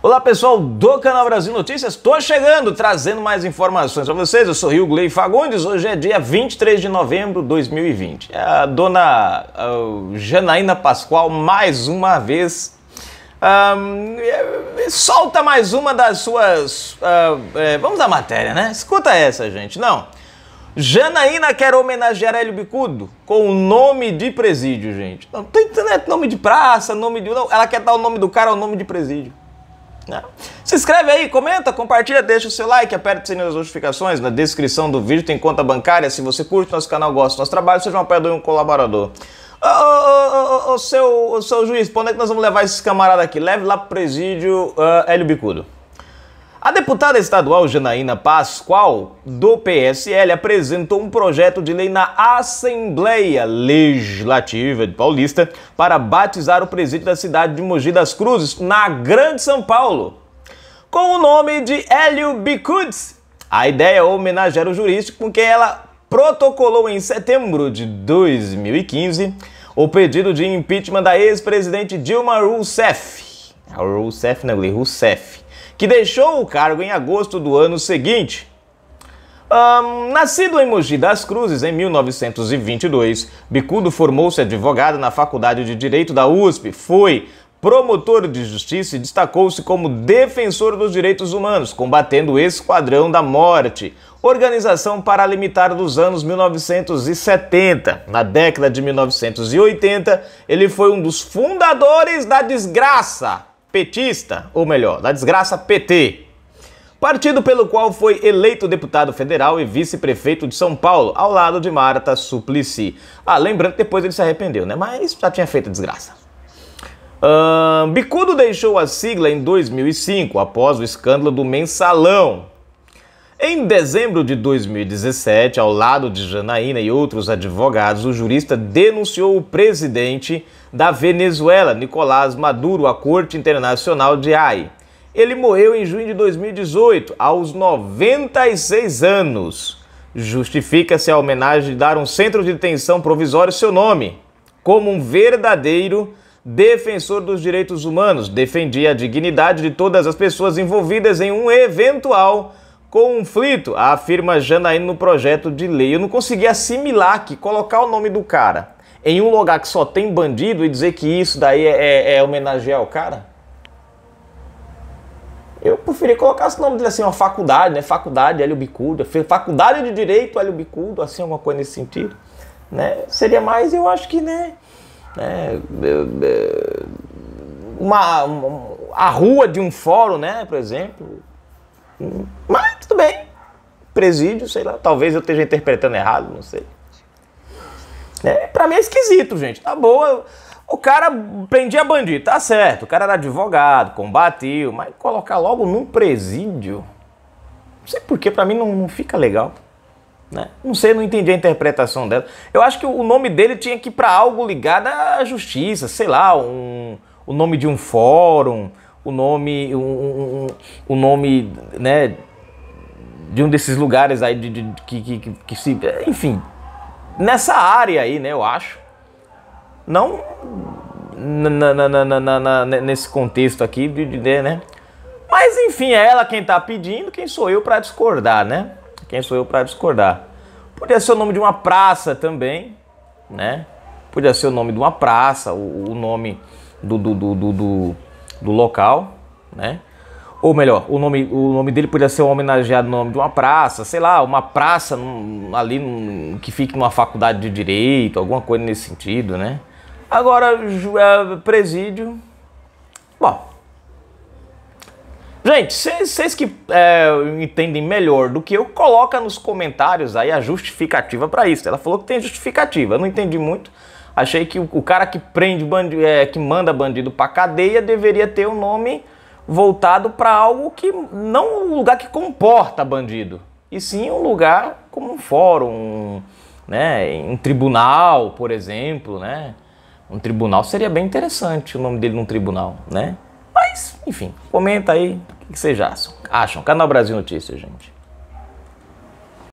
Olá pessoal do canal Brasil Notícias, estou chegando trazendo mais informações para vocês. Eu sou Rio Glei Fagundes, hoje é dia 23 de novembro de 2020. É a dona é Janaína Pascoal, mais uma vez, é, solta mais uma das suas. Uh, é, vamos à matéria, né? Escuta essa, gente. Não. Janaína quer homenagear Hélio Bicudo com o nome de presídio, gente. Não tem internet, nome de praça, nome de. Não, ela quer dar o nome do cara ao nome de presídio. Né? Se inscreve aí, comenta, compartilha, deixa o seu like, aperta o sininho das notificações. Na descrição do vídeo tem conta bancária. Se você curte nosso canal, gosta do nosso trabalho, seja um apoiador e um colaborador. Ô, ô, ô, ô, seu, ô, seu juiz, pra onde é que nós vamos levar esses camaradas aqui? Leve lá pro presídio uh, Hélio Bicudo. A deputada estadual Janaína Pascoal, do PSL, apresentou um projeto de lei na Assembleia Legislativa de Paulista para batizar o presídio da cidade de Mogi das Cruzes, na Grande São Paulo, com o nome de Hélio Bicudes. A ideia é homenagear o jurista com quem ela protocolou em setembro de 2015 o pedido de impeachment da ex-presidente Dilma Rousseff. Rousseff, não, né? Rousseff que deixou o cargo em agosto do ano seguinte. Um, nascido em Mogi das Cruzes em 1922, Bicudo formou-se advogado na Faculdade de Direito da USP, foi promotor de justiça e destacou-se como defensor dos direitos humanos, combatendo o Esquadrão da Morte, organização paralimitar dos anos 1970. Na década de 1980, ele foi um dos fundadores da desgraça, petista, ou melhor, da desgraça PT, partido pelo qual foi eleito deputado federal e vice-prefeito de São Paulo, ao lado de Marta Suplicy. Ah, lembrando que depois ele se arrependeu, né? Mas já tinha feito a desgraça. Bicudo deixou a sigla em 2005, após o escândalo do mensalão. Em dezembro de 2017, ao lado de Janaína e outros advogados, o jurista denunciou o presidente da Venezuela, Nicolás Maduro, à Corte Internacional de Haia. Ele morreu em junho de 2018, aos 96 anos. Justifica-se a homenagem de dar um centro de detenção provisório seu nome, como um verdadeiro defensor dos direitos humanos, defendia a dignidade de todas as pessoas envolvidas em um eventual Conflito, afirma Janaína no projeto de lei. Eu não consegui assimilar que colocar o nome do cara em um lugar que só tem bandido e dizer que isso daí é, é, é homenagear o cara? Eu preferia colocar esse nome dele assim, uma faculdade, né? Faculdade Hélio Bicudo, faculdade de Direito Hélio Bicudo, assim, alguma coisa nesse sentido. Né? Seria mais, eu acho que, né? né uma, uma, a rua de um fórum, né? Por exemplo, mas tudo bem. Presídio, sei lá, talvez eu esteja interpretando errado, não sei. É, pra mim é esquisito, gente. Tá boa. O cara prendia bandido, tá certo. O cara era advogado, combatiu, mas colocar logo num presídio. Não sei porquê, pra mim não, não fica legal. Né? Não sei, não entendi a interpretação dela. Eu acho que o nome dele tinha que ir pra algo ligado à justiça, sei lá, um, o nome de um fórum, o nome, o um, um, um, nome, né, de um desses lugares aí de, de que, que, que se, enfim, nessa área aí, né, eu acho. Não na, na, na, né, nesse contexto aqui, de, de, né, né? Mas enfim, é ela quem tá pedindo, quem sou eu para discordar, né? Quem sou eu para discordar? Podia ser o nome de uma praça também, né? Podia ser o nome de uma praça, o, o nome do, do, do, do do local, né? Ou melhor, o nome, o nome dele podia ser homenageado no nome de uma praça, sei lá, uma praça num, ali num, que fique numa faculdade de direito, alguma coisa nesse sentido, né? Agora, é, presídio. Bom. Gente, vocês que é, entendem melhor do que eu, coloca nos comentários aí a justificativa para isso. Ela falou que tem justificativa, eu não entendi muito. Achei que o, cara que prende bandido, é, que manda bandido pra cadeia deveria ter o um nome voltado para algo que não um lugar que comporta bandido, e sim um lugar como um fórum, um, né, um tribunal, por exemplo, né? Um tribunal seria bem interessante o nome dele num tribunal, né? Mas, enfim, comenta aí o que vocês acham. Acham? Canal Brasil Notícias, gente.